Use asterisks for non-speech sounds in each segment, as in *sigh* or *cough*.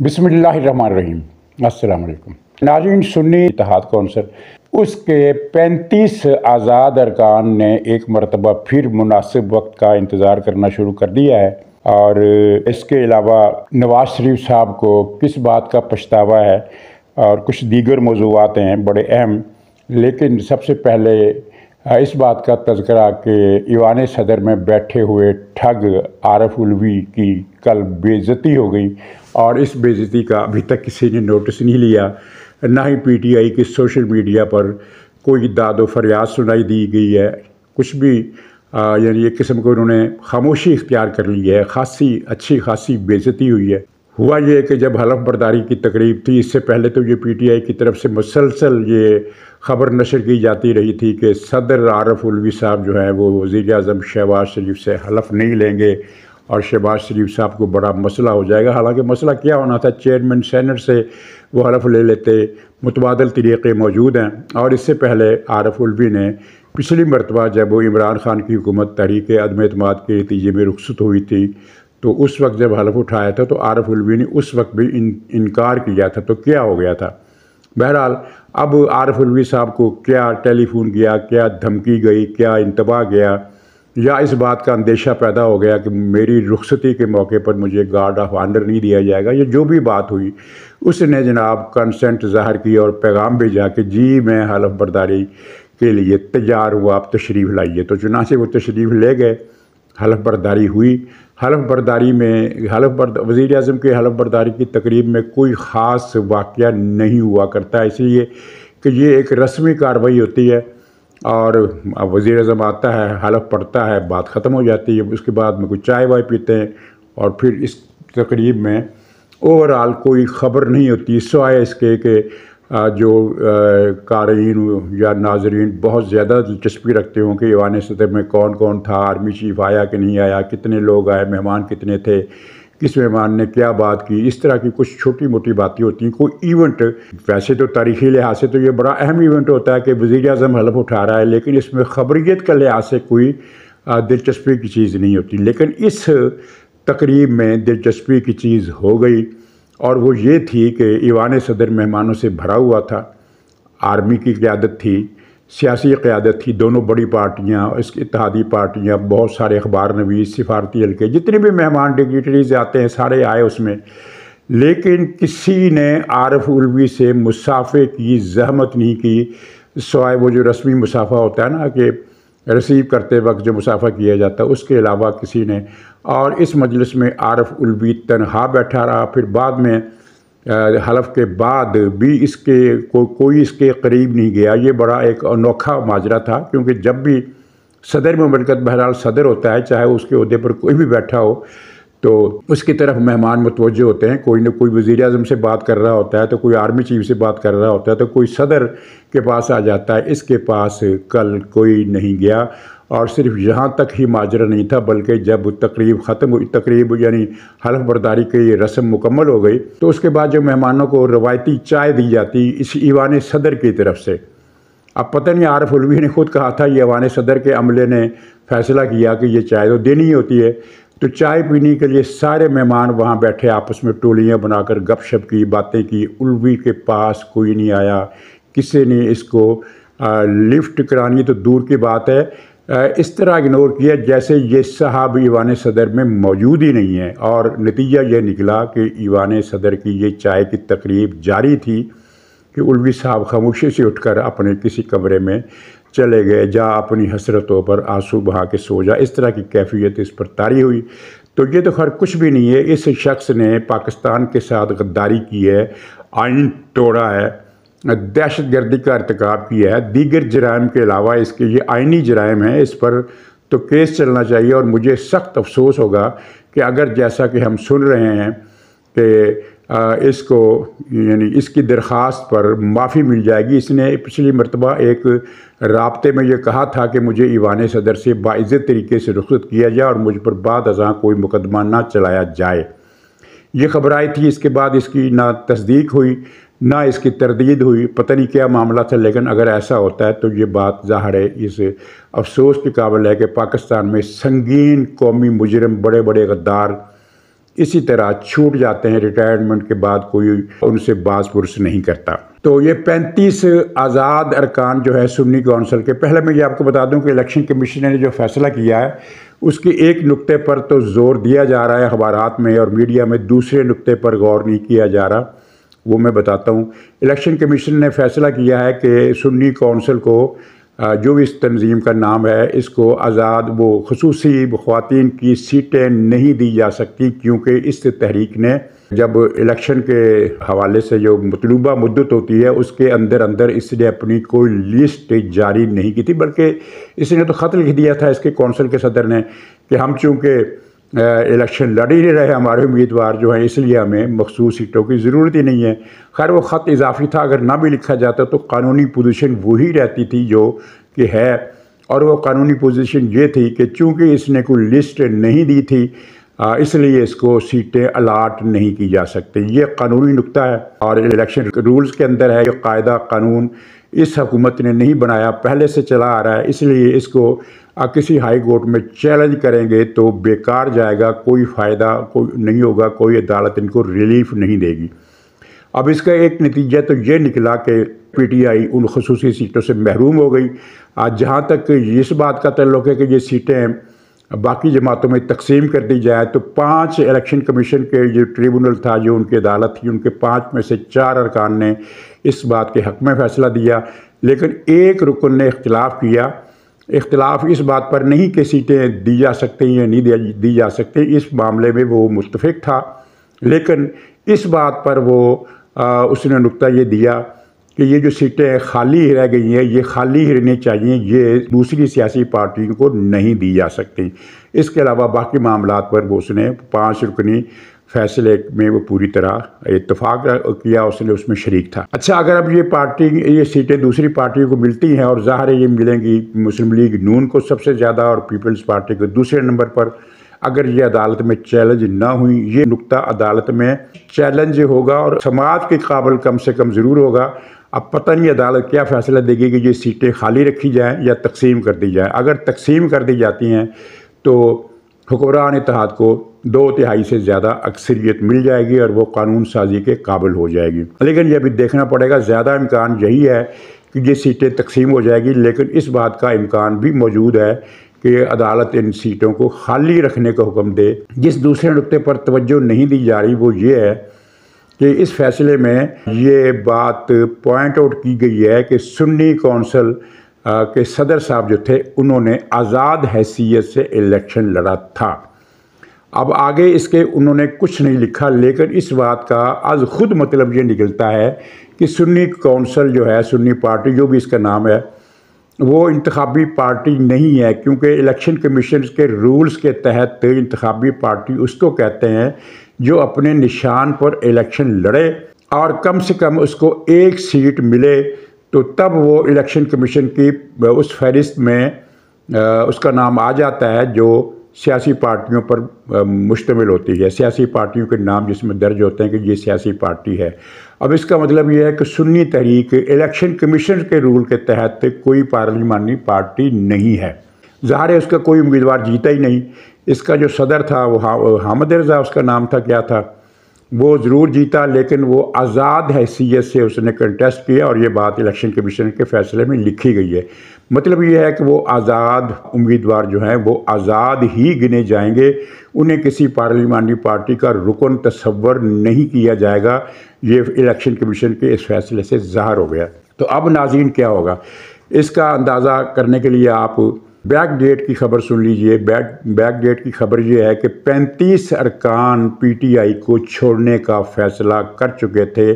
बिसमीम अल्लाम नाजिन सुन्नी इतिहाद कौंसल उसके 35 आज़ाद अरकान ने एक मरतबा फिर मुनासिब वक्त का इंतज़ार करना शुरू कर दिया है और इसके अलावा नवाज शरीफ साहब को किस बात का पछतावा है और कुछ दीगर मौजूद हैं बड़े अहम लेकिन सबसे पहले इस बात का तस्करा कि ईवान सदर में बैठे हुए ठग आरफ उलवी की कल बेजती हो गई और इस बेजती का अभी तक किसी ने नोटिस नहीं लिया ना ही पीटीआई की सोशल मीडिया पर कोई दाद व फरियाद सुनाई दी गई है कुछ भी यानी एक किस्म को उन्होंने खामोशी इख्तियार कर ली है खासी अच्छी खासी बेजती हुई है हुआ ये कि जब हलफ बर्दारी की तकरीब थी इससे पहले तो ये पीटीआई की तरफ से मुसलसल ये खबर नशर की जाती रही थी कि सदर आरफ उलवी साहब जो हैं वो वज़ी अजम शहबाज शरीफ से हलफ नहीं लेंगे और शहबाज शरीफ साहब को बड़ा मसला हो जाएगा हालांकि मसला क्या होना था चेयरमैन सैनट से वो हरफ ले लेते मुतबादल तरीक़े मौजूद हैं और इससे पहले आरफ उलवी ने पिछली मरतबा जब वो इमरान खान की हुकूमत तहरीक अदम अतमाद के नतीजे में रुखसत हुई थी तो उस वक्त जब हलफ उठाया था तो आरफ उलवी ने उस वक्त भी इन इनकार किया था तो क्या हो गया था बहरहाल अब आरफ उलवी साहब को क्या टेलीफोन गया क्या धमकी गई क्या इंतबाह गया या इस बात का अंदेशा पैदा हो गया कि मेरी रुखसती के मौके पर मुझे गार्ड ऑफ आंडर नहीं दिया जाएगा या जो भी बात हुई उसने जनाब कंसेंट जाहिर की और पैगाम भेजा कि जी मैं हलफ बर्दारी के लिए तैयार हुआ आप तशरीफ़ लाइए तो चुनाचे वो तशरीफ़ ले गए हलफ बर्दारी हुई हलफ बर्दारी में हलफ बर्द वज़ी अजम के हलफ बर्दारी की तकरीब में कोई ख़ास वाक़ नहीं हुआ करता इसलिए कि ये एक रस्मी कार्रवाई होती है और वज़ी अजम आता है हलफ पड़ता है बात ख़त्म हो जाती है उसके बाद में कुछ चाय वाय पीते हैं और फिर इस तकरीब में ओवरऑल कोई ख़बर नहीं होती सवाए इसके कि जो कारीन या नाजरीन बहुत ज़्यादा दिलचस्पी रखते हों कि ईवान सतह में कौन कौन था आर्मी चीफ आया कि नहीं आया कितने लोग आए मेहमान कितने थे किस मेहमान ने क्या बात की इस तरह की कुछ छोटी मोटी बातें होती हैं कोई इवेंट वैसे तो तारीखी लिहाज से तो ये बड़ा अहम इवेंट होता है कि वज़ी अजम हलफ उठा रहा है लेकिन इसमें खबरियत के लिहाज से कोई दिलचस्पी की चीज़ नहीं होती लेकिन इस तकरीब में दिलचस्पी की चीज़ हो गई और वो ये थी कि ईवान सदर मेहमानों से भरा हुआ था आर्मी की क्यादत थी सियासी क़्यादत थी दोनों बड़ी पार्टियाँ इस इतिहादी पार्टियाँ बहुत सारे अखबार नवीस सिफारती हल्के जितने भी मेहमान डिग्नीटरीज आते हैं सारे आए उसमें लेकिन किसी ने आरफ उलवी से मुसाफे की जहमत नहीं की सवाए वो जो रस्मी मुसाफा होता है ना कि रिसीव करते वक्त जो मुसाफा किया जाता है उसके अलावा किसी ने और इस मजलिस में आरफ उलवी तनहा बैठा रहा फिर बाद में हलफ के बाद भी इसके को, कोई इसके करीब नहीं गया ये बड़ा एक अनोखा माजरा था क्योंकि जब भी सदर ममलकत बहरहाल सदर होता है चाहे उसके अहदे पर कोई भी बैठा हो तो उसकी तरफ मेहमान मुतवज होते हैं कोई ना कोई वज़ी अजम से बात कर रहा होता है तो कोई आर्मी चीफ से बात कर रहा होता है तो कोई सदर के पास आ जाता है इसके पास कल कोई नहीं गया और सिर्फ यहाँ तक ही माजरा नहीं था बल्कि जब तकरीब ख़त्म हुई तकरीब यानी हलफ बर्दारी की रस्म मुकम्मल हो गई तो उसके बाद जो मेहमानों को रवायती चाय दी जाती इस ईवान सदर की तरफ से अब पता नहीं आरफ उलवी ने खुद कहा था ये अवान सदर के अमले ने फैसला किया कि ये चाय तो देनी ही होती है तो चाय पीने के लिए सारे मेहमान वहाँ बैठे आपस में टोलियाँ बनाकर गपशप की बातें की उलवी के पास कोई नहीं आया किसी ने इसको लिफ्ट करानी तो दूर की बात है इस तरह इग्नोर किया जैसे ये साहब ईवान सदर में मौजूद ही नहीं है और नतीजा यह निकला कि ईवान सदर की ये चाय की तकरीब जारी थी कि उलवी साहब खामोशी से उठकर अपने किसी कमरे में चले गए जा अपनी हसरतों पर आंसू बहा के सो जा इस तरह की कैफियत इस पर तारी हुई तो ये तो खैर कुछ भी नहीं है इस शख्स ने पाकिस्तान के साथ गद्दारी की है आइन तोड़ा है दहशत गर्दी का अरतकब किया है दीगर जराइम के अलावा इसके ये आइनी जराइम है इस पर तो केस चलना चाहिए और मुझे सख्त अफसोस होगा कि अगर जैसा कि हम सुन रहे हैं कि इसको यानी इसकी दरख्वास्त पर माफ़ी मिल जाएगी इसने पिछली मरतबा एक रबते में यह कहा था कि मुझे ईवान सदर से बाज़त तरीके से रुखत किया जाए और मुझ पर बाद अजा कोई मुकदमा ना चलाया जाए ये खबर आई थी इसके बाद इसकी ना तस्दीक हुई ना इसकी तरदीद हुई पता नहीं क्या मामला था लेकिन अगर ऐसा होता है तो ये बात ज़ाहिर है इस अफसोस के काबिल है कि पाकिस्तान में संगीन कौमी मुजरम बड़े बड़े गद्दार इसी तरह छूट जाते हैं रिटायरमेंट के बाद कोई उनसे बास पुरुष नहीं करता तो ये 35 आज़ाद अरकान जो है सुन्नी कौंसल के पहले मैं ये आपको बता दूं कि इलेक्शन कमीशन ने जो फैसला किया है उसके एक नुक्ते पर तो ज़ोर दिया जा रहा है अखबार में और मीडिया में दूसरे नुक्ते पर गौर नहीं किया जा रहा वो मैं बताता हूँ इलेक्शन कमीशन ने फैसला किया है कि सुन्नी कौंसिल को जो भी इस तंजीम का नाम है इसको आज़ाद वो खसूस ख़वान की सीटें नहीं दी जा सकती क्योंकि इस तहरीक ने जब इलेक्शन के हवाले से जो मतलूबा मुद्दत होती है उसके अंदर अंदर इसने अपनी कोई लिस्ट जारी नहीं की थी बल्कि इसने तो ख़त लिख दिया था इसके कौंसिल के सदर ने कि हम चूँकि इलेक्शन लड़ ही नहीं रहे हमारे उम्मीदवार जो हैं इसलिए हमें मखसूस सीटों की ज़रूरत ही नहीं है खैर वो ख़त इजाफी था अगर ना भी लिखा जाता तो कानूनी पोजीशन वही रहती थी जो कि है और वो कानूनी पोजीशन ये थी कि चूँकि इसने कोई लिस्ट नहीं दी थी इसलिए इसको सीटें अलाट नहीं की जा सकती ये कानूनी नुकता है और इलेक्शन रूल्स के अंदर है ये कायदा कानून इस हकूमत ने नहीं बनाया पहले से चला आ रहा है इसलिए इसको किसी हाई कोर्ट में चैलेंज करेंगे तो बेकार जाएगा कोई फ़ायदा कोई नहीं होगा कोई अदालत इनको रिलीफ नहीं देगी अब इसका एक नतीजा तो ये निकला कि पीटीआई उन खसूस सीटों से महरूम हो गई आज जहाँ तक इस बात का तल्लुक है कि ये सीटें बाकी जमातों में तकसीम कर दी जाए तो पांच इलेक्शन कमीशन के जो ट्रिब्यूनल था जो उनकी अदालत थी उनके पांच में से चार अरकान ने इस बात के हक में फ़ैसला दिया लेकिन एक रुकन ने इख्तलाफ किया इख्तलाफ इस बात पर नहीं कि सीटें दी जा सकती या नहीं दी जा सकती इस मामले में वो मुस्तफ़ था लेकिन इस बात पर वो आ, उसने नुकता ये दिया कि ये जो सीटें खाली रह गई हैं ये खाली रहनी चाहिए ये दूसरी सियासी पार्टियों को नहीं दी जा सकती इसके अलावा बाकी मामला पर वो उसने पाँच रुकनी फैसले में वो पूरी तरह इतफाक किया उसने उसमें शरीक था अच्छा अगर अब ये पार्टी ये सीटें दूसरी पार्टियों को मिलती हैं और ज़ाहिर ये मिलेंगी मुस्लिम लीग नून को सबसे ज़्यादा और पीपल्स पार्टी को दूसरे नंबर पर अगर ये अदालत में चैलेंज ना हुई ये नुकता अदालत में चैलेंज होगा और समाज के काबल कम से कम ज़रूर होगा अब पता नहीं अदालत क्या फ़ैसला देगी कि ये सीटें खाली रखी जाएँ या तकसीम कर दी जाए अगर तकसीम कर दी जाती हैं तो हुक्मरान इतिहाद को दो तिहाई से ज़्यादा अक्सरियत मिल जाएगी और वो कानून साजी के काबिल हो जाएगी लेकिन ये अभी देखना पड़ेगा ज़्यादा इम्कान यही है कि ये सीटें तकसीम हो जाएगी लेकिन इस बात का इम्कान भी मौजूद है कि अदालत इन सीटों को खाली रखने का हुक्म दे जिस दूसरे नुकते पर तवज्जो नहीं दी जा रही वो ये है कि इस फैसले में ये बात पॉइंट आउट की गई है कि सुन्नी कौंसल के सदर साहब जो थे उन्होंने आज़ाद हैसियत से इलेक्शन लड़ा था अब आगे इसके उन्होंने कुछ नहीं लिखा लेकिन इस बात का आज खुद मतलब ये निकलता है कि सुन्नी कौंसल जो है सुन्नी पार्टी जो भी इसका नाम है वो इंतबी पार्टी नहीं है क्योंकि इलेक्शन कमीशन के रूल्स के तहत इंतबी पार्टी उसको कहते हैं जो अपने निशान पर इलेक्शन लड़े और कम से कम उसको एक सीट मिले तो तब वो इलेक्शन कमीशन की उस फहरिस्त में उसका नाम आ जाता है जो सियासी पार्टियों पर मुश्तमिल होती है सियासी पार्टियों के नाम जिसमें दर्ज होते हैं कि ये सियासी पार्टी है अब इसका मतलब यह है कि सुन्नी तहरीक इलेक्शन कमीशन के रूल के तहत कोई पार्लिमानी पार्टी नहीं है ज़ाहिर है उसका कोई उम्मीदवार जीता ही नहीं इसका जो सदर था वो हा, हामद रज़ा उसका नाम था क्या था वो ज़रूर जीता लेकिन वो आज़ाद हैसियत से उसने कंटेस्ट किया और ये बात इलेक्शन कमीशन के फैसले में लिखी गई है मतलब ये है कि वो आज़ाद उम्मीदवार जो हैं वो आज़ाद ही गिने जाएंगे उन्हें किसी पार्लियामानी पार्टी का रुकन तस्वर नहीं किया जाएगा ये इलेक्शन कमीशन के इस फैसले से ज़ाहर हो गया तो अब नाजीन क्या होगा इसका अंदाज़ा करने के लिए आप बैक डेट की खबर सुन लीजिए बैक बैक डेट की खबर ये है कि 35 अरकान पीटीआई को छोड़ने का फैसला कर चुके थे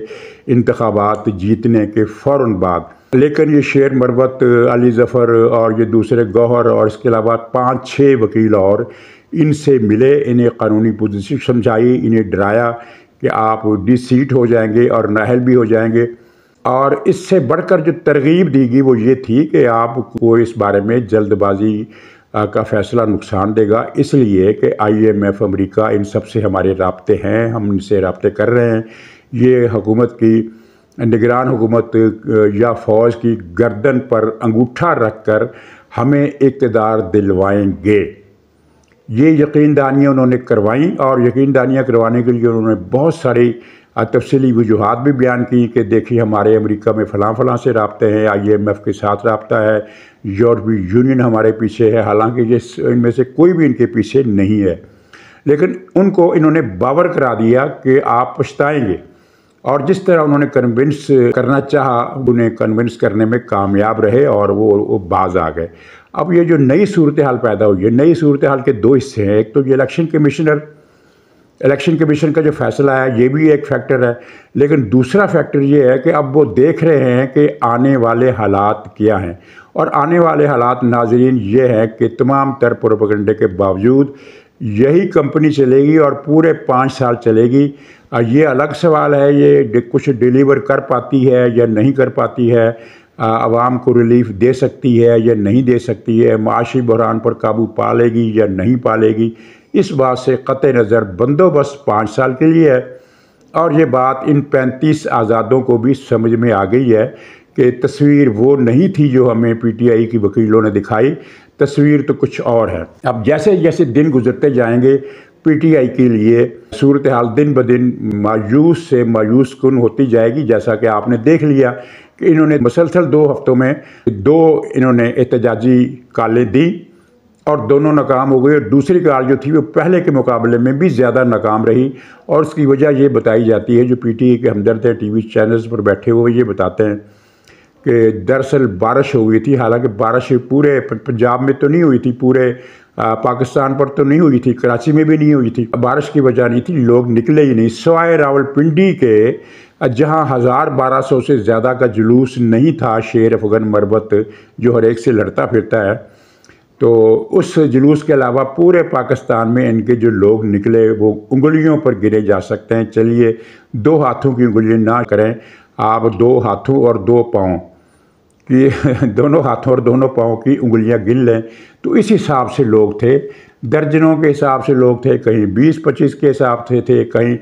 इंतबात जीतने के फ़ौर बाद लेकिन ये शेर मरवत अली ज़फ़र और ये दूसरे गौहर और इसके अलावा पाँच छः वकील और इनसे मिले इन्हें कानूनी पोजिशन समझाई इन्हें डराया कि आप डी सीट हो जाएंगे और नाहल भी हो जाएंगे और इससे बढ़कर जो तरगीब दी गई वो ये थी कि आपको इस बारे में जल्दबाजी का फ़ैसला नुकसान देगा इसलिए कि आई एम एफ अमरीका इन सब से हमारे रबते हैं हम इनसे रबते कर रहे हैं ये हुकूमत की निगरान हुकूमत या फ़ौज की गर्दन पर अंगूठा रख कर हमें इकतदार दिलवाएंगे ये यकीन दानियाँ उन्होंने करवाई और यकीन दानियाँ करवाने के लिए उन्होंने बहुत सारी तफसली वजूहत भी बयान की कि देखिए हमारे अमेरिका में फ़लाँ फ़लाँ से रबते हैं आई एम एफ़ के साथ रबता है यूरोपी यूनियन हमारे पीछे है हालांकि ये इनमें से कोई भी इनके पीछे नहीं है लेकिन उनको इन्होंने बावर करा दिया कि आप पछताएँगे और जिस तरह उन्होंने कन्विंस करना चाहा उन्हें कन्विंस करने में कामयाब रहे और वो, वो बाज आ गए अब ये जो नई सूरत हाल पैदा हुई है नई सूरत हाल के दो हिस्से हैं एक तो ये इलेक्शन कमिश्नर इलेक्शन कमीशन का जो फैसला है ये भी एक फैक्टर है लेकिन दूसरा फैक्टर ये है कि अब वो देख रहे हैं कि आने वाले हालात क्या हैं और आने वाले हालात नाजरीन ये हैं कि तमाम तर प्रोपगंडे के बावजूद यही कंपनी चलेगी और पूरे पाँच साल चलेगी ये अलग सवाल है ये कुछ डिलीवर कर पाती है या नहीं कर पाती है आवाम को रिलीफ दे सकती है या नहीं दे सकती है माशी बहरान पर काबू पा लेगी या नहीं पा लेगी इस बात से क़त नज़र बंदोबस्त पाँच साल के लिए है और ये बात इन पैंतीस आज़ादों को भी समझ में आ गई है कि तस्वीर वो नहीं थी जो हमें पीटीआई की वकीलों ने दिखाई तस्वीर तो कुछ और है अब जैसे जैसे दिन गुजरते जाएंगे पीटीआई के लिए सूरत हाल दिन ब दिन मायूस से मायूस कन होती जाएगी जैसा कि आपने देख लिया कि इन्होंने मुसलसल दो हफ्तों में दो इन्होंने एहतजाजी कालें दी और दोनों नाकाम हो गए और दूसरी कार जो थी वो पहले के मुकाबले में भी ज़्यादा नाकाम रही और उसकी वजह ये बताई जाती है जो पी पीटीए के हमदर्द हैं वी चैनल्स पर बैठे हुए ये बताते हैं कि दरअसल बारिश हो गई थी हालांकि बारिश पूरे पंजाब में तो नहीं हुई थी पूरे पाकिस्तान पर तो नहीं हुई थी कराची में भी नहीं हुई थी बारिश की वजह नहीं थी लोग निकले ही नहीं सवाए रावलपिंडी के जहां हज़ार बारह सौ से ज़्यादा का जुलूस नहीं था शेर अफगन मरबत जो हर एक से लड़ता फिरता है तो उस जुलूस के अलावा पूरे पाकिस्तान में इनके जो लोग निकले वो उंगलियों पर गिरे जा सकते हैं चलिए दो हाथों की उंगलियाँ ना करें आप दो हाथों और दो पाँव कि *laughs* दोनों हाथों और दोनों पाँव की उंगलियां गिन लें तो इस हिसाब से लोग थे दर्जनों के हिसाब से लोग थे कहीं बीस पच्चीस के हिसाब से थे कहीं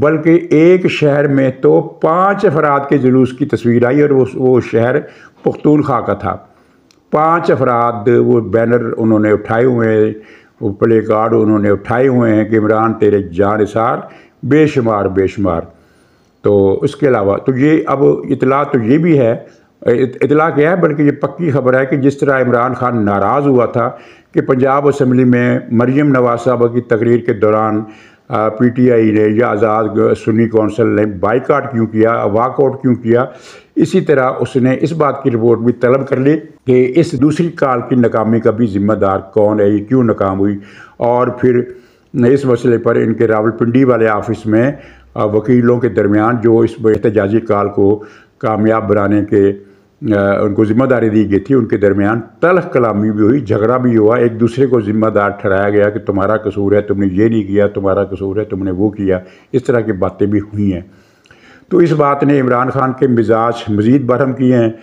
बल्कि एक शहर में तो पांच अफराद के जुलूस की तस्वीर आई और वो वो शहर पुख्तूनखा का था पांच अफराद वो बैनर उन्होंने उठाए हुए हैं वो प्ले कार्ड उन्होंने उठाए हुए हैं कि इमरान तेरे जानसार बेशुमार बेशुमार तो इसके अलावा तो ये अब इतला तो ये भी है इतला क्या है बल्कि ये पक्की खबर है कि जिस तरह इमरान खान नाराज़ हुआ था कि पंजाब असम्बली में मरीम नवाज साहबा की तकरीर के दौरान पी टी आई ने या आज़ाद सुन्नी कौंसल ने बाइकाट क्यों किया वाकआउट क्यों किया इसी तरह उसने इस बात की रिपोर्ट भी तलब कर ली कि इस दूसरी काल की नाकामी का भी जिम्मेदार कौन है ये क्यों नाकाम हुई और फिर इस मसले पर इनके रावलपिंडी वाले ऑफिस में वकीलों के दरमियान जो इस एहतजाजी काल को कामयाब बनाने के उनको ज़िम्मेदारी दी गई थी उनके दरमियान तलख कलामी भी हुई झगड़ा भी हुआ एक दूसरे को ज़िम्मेदार ठहराया गया कि तुम्हारा कसूर है तुमने ये नहीं किया तुम्हारा कसूर है तुमने वो किया इस तरह की बातें भी हुई हैं तो इस बात ने इमरान खान के मिजाज मज़ीद बरहम किए हैं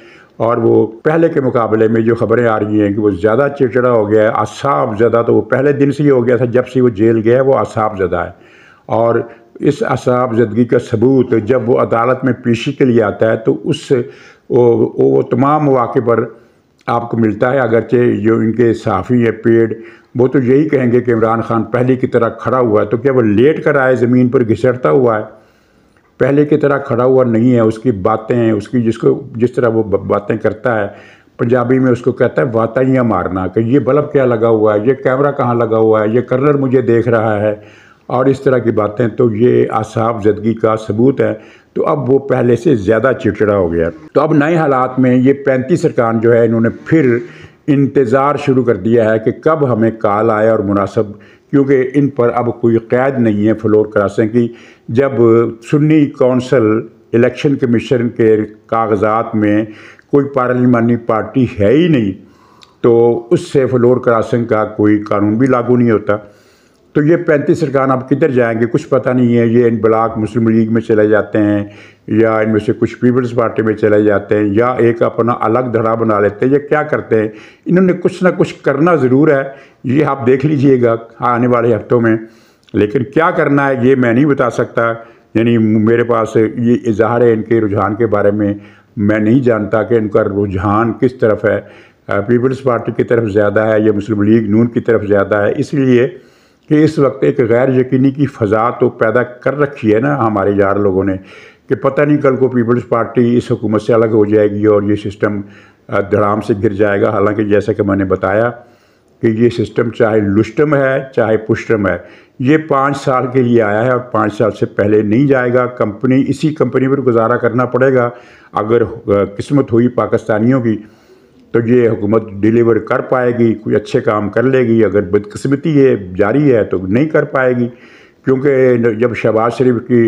और वो पहले के मुकाबले में जो खबरें आ रही हैं कि वो ज़्यादा चिड़चिड़ा हो गया है असाब ज़्यादा तो वो पहले दिन से ही हो गया था जब से वो जेल गया है वो असाब ज़्यादा है और इस असाब जदगी का सबूत जब वो अदालत में पेशी के लिए आता है तो उस वो वो तमाम मौाक़े पर आपको मिलता है अगरचे जो इनके साफ़ी है पेड़ वो तो यही कहेंगे कि इमरान खान पहले की तरह खड़ा हुआ है तो क्या वो लेट कर आए ज़मीन पर घिसटता हुआ है पहले की तरह खड़ा हुआ नहीं है उसकी बातें उसकी जिसको जिस तरह वो बातें करता है पंजाबी में उसको कहता है वाताइयाँ मारना कि ये बल्ब क्या लगा हुआ है ये कैमरा कहाँ लगा हुआ है ये कर्नर मुझे देख रहा है और इस तरह की बातें तो ये आसाफ जदगी का सबूत है तो अब वो पहले से ज़्यादा चिड़चिड़ा हो गया तो अब नए हालात में ये पैंतीस सरकार जो है इन्होंने फिर इंतज़ार शुरू कर दिया है कि कब हमें काल आए और मुनासब क्योंकि इन पर अब कोई कैद नहीं है फ्लोर क्रासिंग की जब सुन्नी कौंसल इलेक्शन कमीशन के कागजात में कोई पार्लिमानी पार्टी है ही नहीं तो उससे फ्लोर क्रासिंग का कोई कानून भी लागू नहीं होता तो ये पैंतीस अरकान अब किधर जाएंगे कुछ पता नहीं है ये इन ब्लाक मुस्लिम लीग में चले जाते हैं या इनमें से कुछ पीपल्स पार्टी में चले जाते हैं या एक अपना अलग धड़ा बना लेते हैं ये क्या करते हैं इन्होंने कुछ ना कुछ करना ज़रूर है ये आप देख लीजिएगा आने वाले हफ्तों में लेकिन क्या करना है ये मैं नहीं बता सकता यानी मेरे पास ये इजहार है इनके रुझान के बारे में मैं नहीं जानता कि इनका रुझान किस तरफ है पीपल्स पार्टी की तरफ ज़्यादा है या मुस्लिम लीग नून की तरफ ज़्यादा है इसलिए कि इस वक्त एक गैर यकीनी की फ़ज़ा तो पैदा कर रखी है ना हमारे यार लोगों ने कि पता नहीं कल को पीपल्स पार्टी इस हुकूमत से अलग हो जाएगी और ये सिस्टम धड़ाम से गिर जाएगा हालांकि जैसा कि मैंने बताया कि ये सिस्टम चाहे लुष्टम है चाहे पुष्टम है ये पाँच साल के लिए आया है और पाँच साल से पहले नहीं जाएगा कंपनी इसी कंपनी पर गुजारा करना पड़ेगा अगर किस्मत हुई पाकिस्तानियों की तो ये हुकूमत डिलीवर कर पाएगी कोई अच्छे काम कर लेगी अगर बदकस्मती है जारी है तो नहीं कर पाएगी क्योंकि जब शहबाज शरीफ की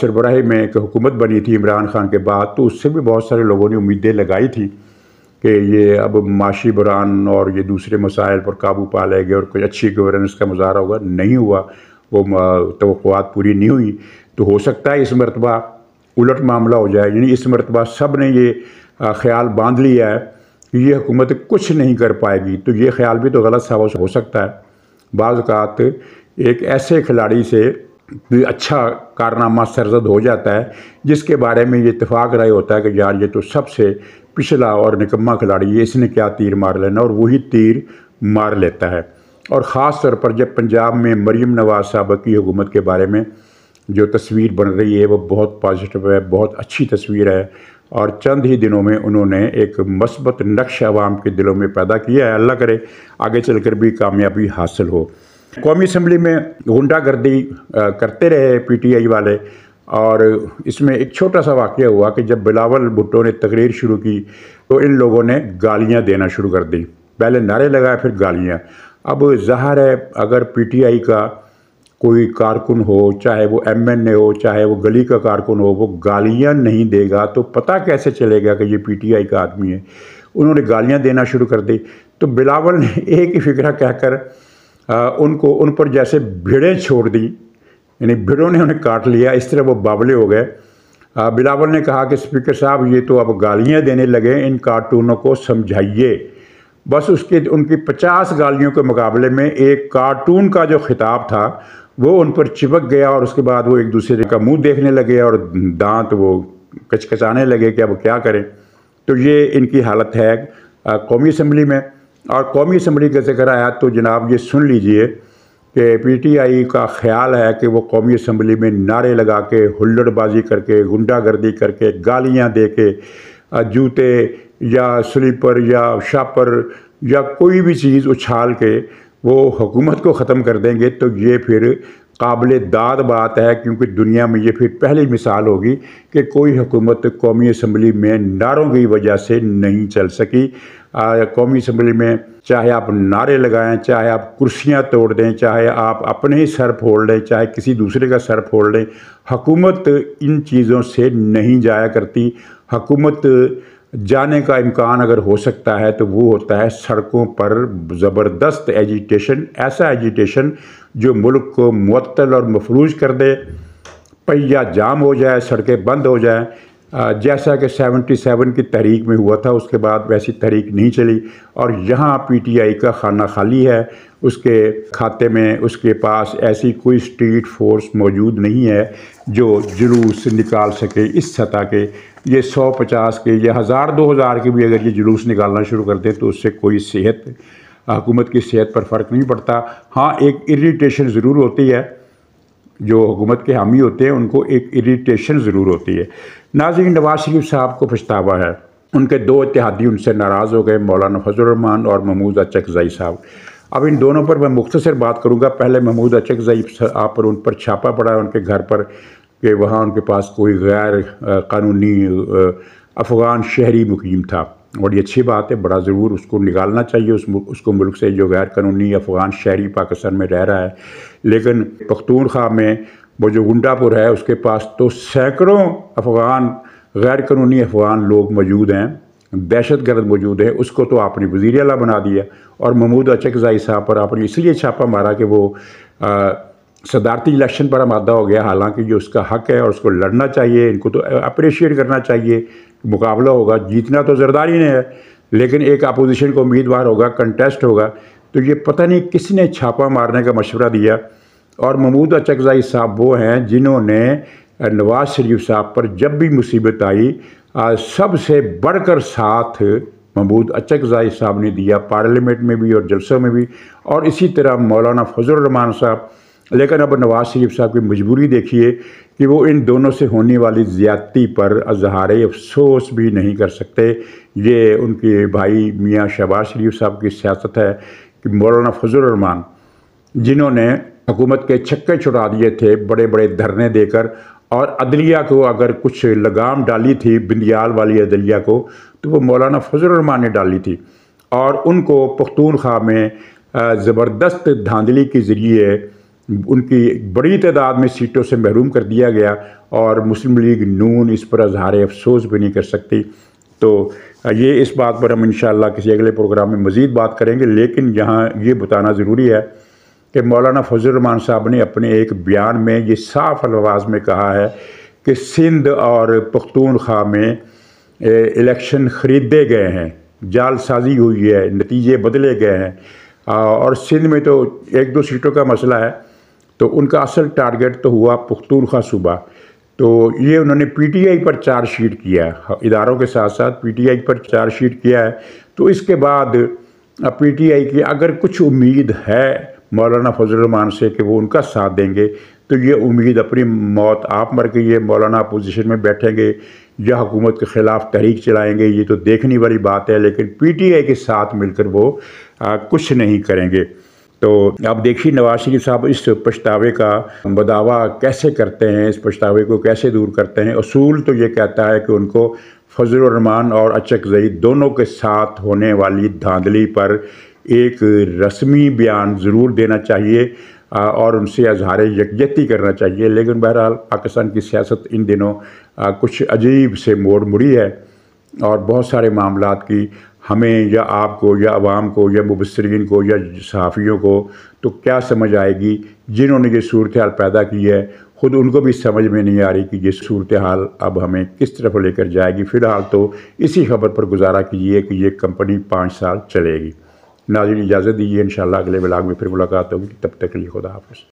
सरबराही में एक हुकूमत बनी थी इमरान खान के बाद तो उससे भी बहुत सारे लोगों ने उम्मीदें लगाई थी कि ये अब माशी बुरान और ये दूसरे मसाइल पर काबू पा लेंगे और कोई अच्छी गवर्नेंस का मुजाहरा होगा नहीं हुआ वो तो पूरी नहीं हुई तो हो सकता है इस मरतबा उलट मामला हो जाए यानी इस मरतबा सब ने ये ख्याल बांध लिया है कि ये हुकूमत कुछ नहीं कर पाएगी तो ये ख्याल भी तो गलत सा हो सकता है बाज़ात एक ऐसे खिलाड़ी से भी अच्छा कारनामा सरजद हो जाता है जिसके बारे में ये इतफाक़ रहे होता है कि यार ये तो सबसे पिछला और निकम्मा खिलाड़ी ये इसने क्या तीर मार लेना और वही तीर मार लेता है और ख़ास तौर पर जब पंजाब में मरीम नवाज़ साहब की हुकूमत के बारे में जो तस्वीर बन रही है वो बहुत पॉजिटिव है बहुत अच्छी तस्वीर है और चंद ही दिनों में उन्होंने एक मस्बत नक्श आवाम के दिलों में पैदा किया है अल्लाह करे आगे चल कर भी कामयाबी हासिल हो कौमी असम्बली में गुंडागर्दी करते रहे पी टी आई वाले और इसमें एक छोटा सा वाक़ हुआ कि जब बिलावल भुट्टो ने तकरीर शुरू की तो इन लोगों ने गालियाँ देना शुरू कर दी पहले नारे लगाए फिर गालियाँ अब जहर है अगर पी टी आई का कोई कारकुन हो चाहे वो एम एन ए हो चाहे वो गली का कारकुन हो वो गालियाँ नहीं देगा तो पता कैसे चलेगा कि ये पी टी आई का आदमी है उन्होंने गालियाँ देना शुरू कर दी तो बिलावल ने *laughs* एक ही फिक्रा कहकर उनको उन पर जैसे भिड़ें छोड़ दी यानी भिड़ों ने उन्हें काट लिया इस तरह वो बावले हो गए बिलावल ने कहा कि स्पीकर साहब ये तो अब गालियाँ देने लगे इन कार्टूनों को समझाइए बस उसके उनकी पचास गालियों के मुकाबले में एक कार्टून का जो खिताब था वो उन पर चिपक गया और उसके बाद वो एक दूसरे का मुंह देखने लगे और दांत वो कचकचाने लगे कि अब क्या करें तो ये इनकी हालत है कौमी असम्बली में और कौमी असम्बली का जिक्र आया तो जनाब ये सुन लीजिए कि पीटीआई का ख्याल है कि वो कौमी असम्बली में नारे लगा के हुल्लड़बाजी करके गुंडागर्दी करके गालियाँ दे के जूते या स्लीपर या शापर या कोई भी चीज़ उछाल के वो हुकूमत को ख़त्म कर देंगे तो ये फिर काबिल दाद बात है क्योंकि दुनिया में ये फिर पहली मिसाल होगी कि कोई हुकूमत कौमी असम्बली में नारों की वजह से नहीं चल सकी आ, कौमी असम्बली में चाहे आप नारे लगाएं चाहे आप कुर्सियां तोड़ दें चाहे आप अपने ही सर फोड़ लें चाहे किसी दूसरे का सर फोड़ लें हकूमत इन चीज़ों से नहीं जाया करती हकूमत जाने का इम्कान अगर हो सकता है तो वो होता है सड़कों पर ज़बरदस्त एजिटेशन ऐसा एजिटेशन जो मुल्क को मअतल और मफरूज कर दे पहिया जाम हो जाए सड़कें बंद हो जाए जैसा कि 77 की तहरीक में हुआ था उसके बाद वैसी तहरीक नहीं चली और यहाँ पीटीआई का खाना खाली है उसके खाते में उसके पास ऐसी कोई स्ट्रीट फोर्स मौजूद नहीं है जो जुलूस निकाल सके इस सतह के ये सौ पचास के या हज़ार दो हज़ार के भी अगर ये जुलूस निकालना शुरू कर दें तो उससे कोई सेहत हुकूमत की सेहत पर फ़र्क नहीं पड़ता हाँ एक इरीटेशन ज़रूर होती है जो हुकूमत के हामी होते हैं उनको एक इरीटेशन ज़रूर होती है नाजी नवाज शरीफ साहब को पछतावा है उनके दो इतिहादी उनसे नाराज़ हो गए मौलाना फजलरहमान और महमूद अचकज़ई साहब अब इन दोनों पर मैं मुख्तसर बात करूँगा पहले महमूद अचकज़ई आप पर उन पर छापा पड़ा उनके घर पर कि वहाँ उनके पास कोई गैर कानूनी अफ़गान शहरी मुकीम था और ये अच्छी बात है बड़ा ज़रूर उसको निकालना चाहिए उस उसको मुल्क से जो गैर कानूनी अफ़गान शहरी पाकिस्तान में रह रहा है लेकिन पख्तूनख्वा में वो जो गुंडापुर है उसके पास तो सैकड़ों अफ़गान गैर कानूनी अफ़गान लोग मौजूद हैं दहशत गर्द मौजूद है उसको तो आपने वजीर अला बना दिया और महमूद अचकजाई साहब पर आपने इसलिए छापा मारा कि वो सदारती इलेक्शन पर मादा हो गया हालांकि जो उसका हक है और उसको लड़ना चाहिए इनको तो अप्रिशिएट करना चाहिए मुकाबला होगा जीतना तो जरदारी ने है लेकिन एक अपोजिशन को उम्मीदवार होगा कंटेस्ट होगा तो ये पता नहीं किसने छापा मारने का मशवरा दिया और महमूद अचकजाई साहब वो हैं जिन्होंने नवाज शरीफ साहब पर जब भी मुसीबत आई सबसे बढ़कर साथ महमूद अचकजाई साहब ने दिया पार्लियामेंट में भी और जलसों में भी और इसी तरह मौलाना फजल रहमान साहब लेकिन अब नवाज़ शरीफ साहब की मजबूरी देखिए कि वो इन दोनों से होने वाली ज़्यादती पर अजहार अफसोस भी नहीं कर सकते ये उनके भाई मियाँ शहबाज शरीफ साहब की सियासत है कि मौलाना फजलरहमान जिन्होंने हुकूमत के छक्के छुड़ा दिए थे बड़े बड़े धरने देकर और अदलिया को अगर कुछ लगाम डाली थी बिंदियाल वाली अदलिया को तो वो मौलाना फजलरहमान ने डाली थी और उनको पख्तूनख्वा में ज़बरदस्त धांधली के ज़रिए उनकी बड़ी तादाद में सीटों से महरूम कर दिया गया और मुस्लिम लीग नून इस पर अजहार अफसोस भी नहीं कर सकती तो ये इस बात पर हम इन किसी अगले प्रोग्राम में मज़ीद बात करेंगे लेकिन यहाँ ये बताना ज़रूरी है कि मौलाना रमान साहब ने अपने एक बयान में ये साफ अलवाज में कहा है कि सिंध और पख्तूनख्वा में इलेक्शन ख़रीदे गए हैं जालसाजी हुई है नतीजे बदले गए हैं और सिंध में तो एक दो सीटों का मसला है तो उनका असल टारगेट तो हुआ पुख्तूनख्वा सूबा तो ये उन्होंने पीटीआई पर चार्जशीट किया है इदारों के साथ साथ पीटीआई पर चार्जशीट किया है तो इसके बाद पीटीआई की अगर कुछ उम्मीद है मौलाना फजलरहमान से कि वो उनका साथ देंगे तो ये उम्मीद अपनी मौत आप मर गई है मौलाना अपोजिशन में बैठेंगे या हुकूमत के ख़िलाफ़ तहरीक चलाएंगे ये तो देखने वाली बात है लेकिन आई के साथ मिलकर वो आ, कुछ नहीं करेंगे तो आप देखिए नवाज शरीफ साहब इस पछतावे का बदावा कैसे करते हैं इस पछतावे को कैसे दूर करते हैं असूल तो ये कहता है कि उनको फजलरहमान और अचक जई दोनों के साथ होने वाली धांधली पर एक रस्मी बयान ज़रूर देना चाहिए और उनसे अजहार यकजहती करना चाहिए लेकिन बहरहाल पाकिस्तान की सियासत इन दिनों कुछ अजीब से मोड़ मुड़ी है और बहुत सारे मामला की हमें या आपको या आवाम को या मुबसरीन को या सहाफ़ियों को तो क्या समझ आएगी जिन्होंने ये सूरत हाल पैदा की है ख़ुद उनको भी समझ में नहीं आ रही कि ये सूरत हाल अब हमें किस तरफ लेकर जाएगी फ़िलहाल तो इसी खबर पर गुजारा कीजिए कि ये कंपनी पाँच साल चलेगी नाजिन इजाज़त दीजिए इन अगले ब्लाग में फिर मुलाकात होगी तब तक लिए खुदा हाफ़